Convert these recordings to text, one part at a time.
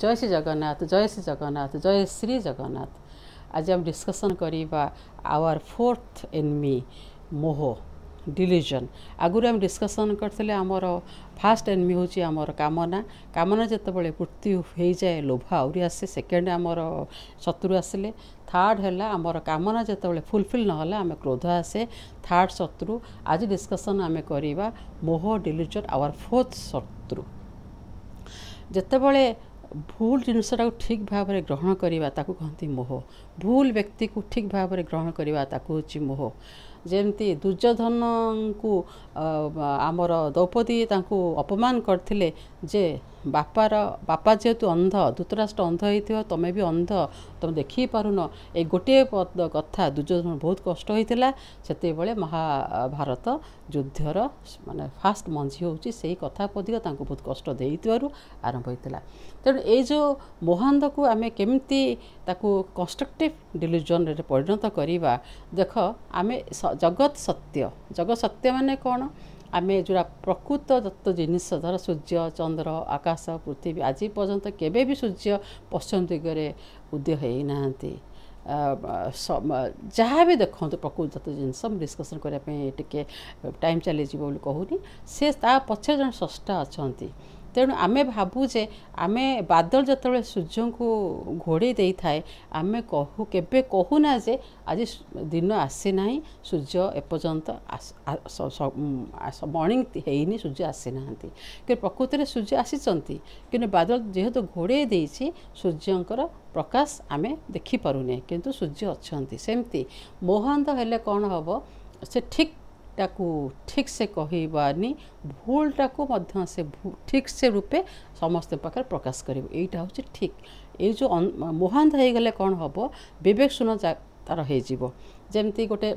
ଜୟ ଶ୍ରୀ ଜଗନ୍ନାଥ ଜୟ ଶ୍ରୀ ଜଗନ୍ନାଥ ଜୟ ଶ୍ରୀ ଜଗନ୍ନାଥ ଆଜି ଆମେ ଡିସ୍କସନ୍ କରିବା ଆୱାର ଫୋର୍ଥ ଏନ୍ମି ମୋହ ଡିଲିଜନ୍ ଆଗରୁ ଆମେ ଡିସ୍କସନ୍ କରିଥିଲେ ଆମର ଫାଷ୍ଟ ଏନ୍ମି ହେଉଛି ଆମର କାମନା କାମନା ଯେତେବେଳେ ପୂର୍ତ୍ତି ହୋଇଯାଏ ଲୋଭ ଆହୁରି ଆସେ ସେକେଣ୍ଡ ଆମର ଶତ୍ରୁ ଆସିଲେ ଥାର୍ଡ଼ ହେଲା ଆମର କାମନା ଯେତେବେଳେ ଫୁଲଫିଲ୍ ନହେଲା ଆମେ କ୍ରୋଧ ଆସେ ଥାର୍ଡ଼ ଶତ୍ରୁ ଆଜି ଡିସ୍କସନ୍ ଆମେ କରିବା ମୋହ ଡିଲିଜନ୍ ଆୱାର ଫୋର୍ଥ ଶତ୍ରୁ ଯେତେବେଳେ ଭୁଲ ଜିନିଷଟାକୁ ଠିକ୍ ଭାବରେ ଗ୍ରହଣ କରିବା ତାକୁ କହନ୍ତି ମୋହ ଭୁଲ ବ୍ୟକ୍ତିକୁ ଠିକ୍ ଭାବରେ ଗ୍ରହଣ କରିବା ତାକୁ ହେଉଛି ମୋହ को आमर दौपदी त अपमान गरिपार बापा जे अन्ध धुतराष्ट्र अंध है थियो तमेबि अन्ध त ए गोटे कथा दुर्जोधन बहुत कष्ट है छ त्यति बेला महाभारत जुद्ध र म फास्ट मन्जी हौ चाहिँ सही कथा त बहुत कष्ट आरम्भला तो मुहाको आमे केक्टिभ डेलिजन परिणत गर् देख आमे जगत जगत जगत्सत्य आमे जो प्रकृत जत्त जिस धर सूर्य चन्द्र आकाश पृथ्वी आज पर्यन्त के सूर्य पश्चिगर उद्योग है ना जहाँबि देखत जो जिनिस डिस्कसन गरेको टाइम चाहिँ कहनी से तार पछा अच ତେଣୁ ଆମେ ଭାବୁ ଯେ ଆମେ ବାଦଲ ଯେତେବେଳେ ସୂର୍ଯ୍ୟଙ୍କୁ ଘୋଡ଼େଇ ଦେଇଥାଏ ଆମେ କହୁ କେବେ କହୁନା ଯେ ଆଜି ଦିନ ଆସିନାହିଁ ସୂର୍ଯ୍ୟ ଏପର୍ଯ୍ୟନ୍ତ ମର୍ଣ୍ଣିଂ ହେଇନି ସୂର୍ଯ୍ୟ ଆସିନାହାନ୍ତି କିନ୍ତୁ ପ୍ରକୃତରେ ସୂର୍ଯ୍ୟ ଆସିଛନ୍ତି କିନ୍ତୁ ବାଦଲ ଯେହେତୁ ଘୋଡ଼େଇ ଦେଇଛି ସୂର୍ଯ୍ୟଙ୍କର ପ୍ରକାଶ ଆମେ ଦେଖିପାରୁନେ କିନ୍ତୁ ସୂର୍ଯ୍ୟ ଅଛନ୍ତି ସେମିତି ମୋହାନ୍ତ ହେଲେ କ'ଣ ହେବ ସେ ଠିକ୍ ତାକୁ ଠିକ୍ସେ କହିବାନି ଭୁଲଟାକୁ ମଧ୍ୟ ସେ ଠିକ୍ସେ ରୂପେ ସମସ୍ତଙ୍କ ପାଖରେ ପ୍ରକାଶ କରିବ ଏଇଟା ହେଉଛି ଠିକ୍ ଏଇ ଯେଉଁ ମୋହାନ୍ଧ ହେଇଗଲେ କ'ଣ ହେବ ବିବେକଶୂନ ତା'ର ହେଇଯିବ ଯେମିତି ଗୋଟେ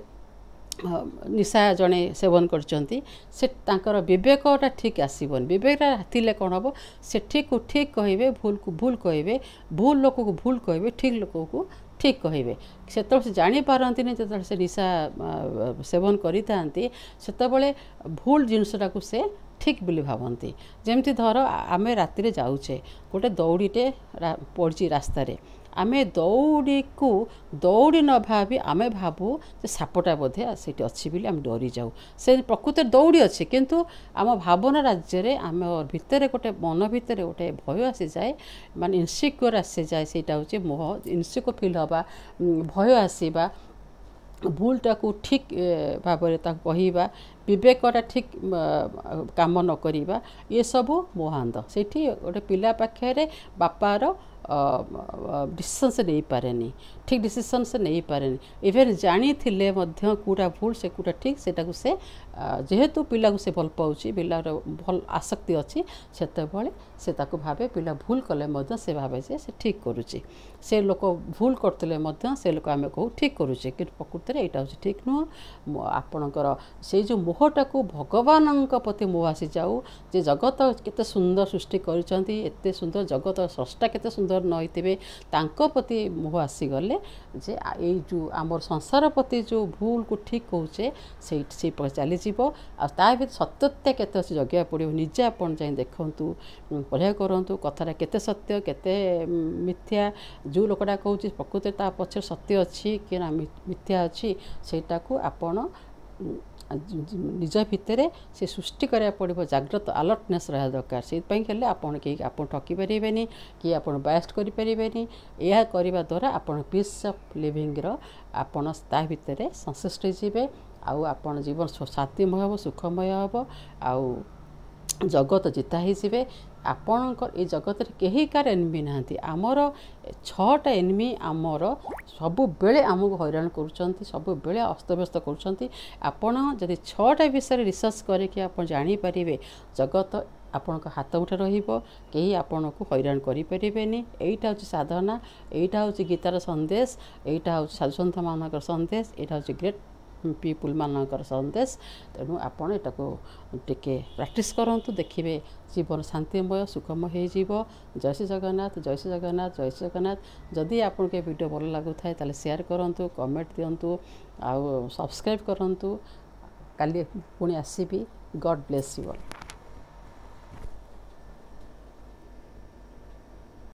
ନିଶା ଜଣେ ସେବନ କରିଛନ୍ତି ସେ ତାଙ୍କର ବିବେକଟା ଠିକ୍ ଆସିବନି ବିବେକଟା ଥିଲେ କ'ଣ ହେବ ସେ ଠିକ୍କୁ ଠିକ୍ କହିବେ ଭୁଲକୁ ଭୁଲ କହିବେ ଭୁଲ ଲୋକକୁ ଭୁଲ କହିବେ ଠିକ୍ ଲୋକକୁ ଠିକ୍ କହିବେ ସେତେବେଳେ ସେ ଜାଣିପାରନ୍ତିନି ଯେତେବେଳେ ସେ ନିଶା ସେବନ କରିଥାନ୍ତି ସେତେବେଳେ ଭୁଲ ଜିନିଷଟାକୁ ସେ ଠିକ୍ ବୋଲି ଭାବନ୍ତି ଯେମିତି ଧର ଆମେ ରାତିରେ ଯାଉଛେ ଗୋଟେ ଦୌଡ଼ିଟେ ପଡ଼ିଛି ରାସ୍ତାରେ ଆମେ ଦୌଡ଼ିକୁ ଦୌଡ଼ି ନ ଭାବି ଆମେ ଭାବୁ ଯେ ସାପଟା ବୋଧେ ସେଇଠି ଅଛି ବୋଲି ଆମେ ଡରିଯାଉ ସେ ପ୍ରକୃତରେ ଦୌଡ଼ି ଅଛି କିନ୍ତୁ ଆମ ଭାବନା ରାଜ୍ୟରେ ଆମ ଭିତରେ ଗୋଟେ ମନ ଭିତରେ ଗୋଟେ ଭୟ ଆସିଯାଏ ମାନେ ଇନସିକ୍ୟୁର ଆସିଯାଏ ସେଇଟା ହେଉଛି ମୋହ ଇନସିକ୍ୟୁର ଫିଲ୍ ହେବା ଭୟ ଆସିବା ଭୁଲଟାକୁ ଠିକ୍ ଭାବରେ ତାକୁ କହିବା ବିବେକଟା ଠିକ୍ କାମ ନ କରିବା ଏସବୁ ମୋହାନ୍ତ ସେଠି ଗୋଟେ ପିଲା ପାଖରେ ବାପାର ଡିସିସନ୍ସ ନେଇପାରେନି ଠିକ୍ ଡିସିସନ୍ସ ନେଇପାରେନି ଇଭେନ୍ ଜାଣିଥିଲେ ମଧ୍ୟ କେଉଁଟା ଭୁଲ ସେ କେଉଁଟା ଠିକ୍ ସେଇଟାକୁ ସେ ଯେହେତୁ ପିଲାକୁ ସେ ଭଲ ପାଉଛି ପିଲାର ଭଲ ଆସକ୍ତି ଅଛି ସେତେବେଳେ ସେ ତାକୁ ଭାବେ ପିଲା ଭୁଲ କଲେ ମଧ୍ୟ ସେ ଭାବେ ଯେ ସେ ଠିକ୍ କରୁଛି ସେ ଲୋକ ଭୁଲ କରୁଥିଲେ ମଧ୍ୟ ସେ ଲୋକ ଆମେ କହୁ ଠିକ୍ କରୁଛେ କିନ୍ତୁ ପ୍ରକୃତିରେ ଏଇଟା ହେଉଛି ଠିକ୍ ନୁହଁ ଆପଣଙ୍କର ସେଇ ଯେଉଁ ମୁହଁଟାକୁ ଭଗବାନଙ୍କ ପ୍ରତି ମୁଁ ଆସିଯାଉ ଯେ ଜଗତ କେତେ ସୁନ୍ଦର ସୃଷ୍ଟି କରିଛନ୍ତି ଏତେ ସୁନ୍ଦର ଜଗତ ସ୍ରଷ୍ଟା କେତେ ସୁନ୍ଦର ସୁନ୍ଦର ନଈ ତାଙ୍କ ପ୍ରତି ମୁହଁ ଆସିଗଲେ ଯେ ଏଇ ଯେଉଁ ଆମର ସଂସାର ପ୍ରତି ଯେଉଁ ଭୁଲକୁ ଠିକ୍ କହୁଛେ ସେଇ ସେଇ ଚାଲିଯିବ ଆଉ ତା ଭିତରେ ସତ୍ୟତା କେତେ ଅଛି ଜଗିବାକୁ ପଡ଼ିବ ନିଜେ ଆପଣ ଯାଇ ଦେଖନ୍ତୁ ପଢ଼ିବାକୁ କରନ୍ତୁ କଥାଟା କେତେ ସତ୍ୟ କେତେ ମିଥ୍ୟା ଯେଉଁ ଲୋକଟା କହୁଛି ପ୍ରକୃତରେ ତା ପଛରେ ସତ୍ୟ ଅଛି କି ନା ମିଥ୍ୟା ଅଛି ସେଇଟାକୁ ଆପଣ ନିଜ ଭିତରେ ସେ ସୃଷ୍ଟି କରିବାକୁ ପଡ଼ିବ ଜାଗ୍ରତ ଆଲର୍ଟନେସ୍ ରହିବା ଦରକାର ସେଇଥିପାଇଁ ହେଲେ ଆପଣ କେହି ଆପଣ ଠକି ପାରିବେନି କି ଆପଣ ବାୟଷ୍ଟ କରିପାରିବେନି ଏହା କରିବା ଦ୍ୱାରା ଆପଣ ପିସ୍ ଅଫ୍ ଲିଭିଙ୍ଗର ଆପଣ ତା ଭିତରେ ସନ୍ସିଷ୍ଟ ହୋଇଯିବେ ଆଉ ଆପଣ ଜୀବନ ଶାନ୍ତିମୟ ହେବ ସୁଖମୟ ହେବ ଆଉ ଜଗତ ଜିତା ହେଇଯିବେ ଆପଣଙ୍କର ଏଇ ଜଗତରେ କେହି କାହାର ଏନ୍ମି ନାହାନ୍ତି ଆମର ଛଅଟା ଏନ୍ମି ଆମର ସବୁବେଳେ ଆମକୁ ହଇରାଣ କରୁଛନ୍ତି ସବୁବେଳେ ଅସ୍ତବ୍ୟସ୍ତ କରୁଛନ୍ତି ଆପଣ ଯଦି ଛଅଟା ବିଷୟରେ ରିସର୍ଚ୍ଚ କରିକି ଆପଣ ଜାଣିପାରିବେ ଜଗତ ଆପଣଙ୍କ ହାତ ଗୋଟେ ରହିବ କେହି ଆପଣଙ୍କୁ ହଇରାଣ କରିପାରିବେନି ଏଇଟା ହେଉଛି ସାଧନା ଏଇଟା ହେଉଛି ଗୀତାର ସନ୍ଦେଶ ଏଇଟା ହେଉଛି ସାଧୁସନ୍ଥମାନଙ୍କର ସନ୍ଦେଶ ଏଇଟା ହେଉଛି ଗ୍ରେଟ୍ पिपुल सन्देश तणु आपे प्राक्टिस गरु देखि जीवन शान्तिमय सुखम हुय श्री जगन्नाथ जय श्री जगन्नाथ जय श्री जगन्नाथ जो आपडियो भन्नु लागु तयार गरु कमेन्ट दिनु आउ सब्सक्राइब गरु पि आस गड ब्लेस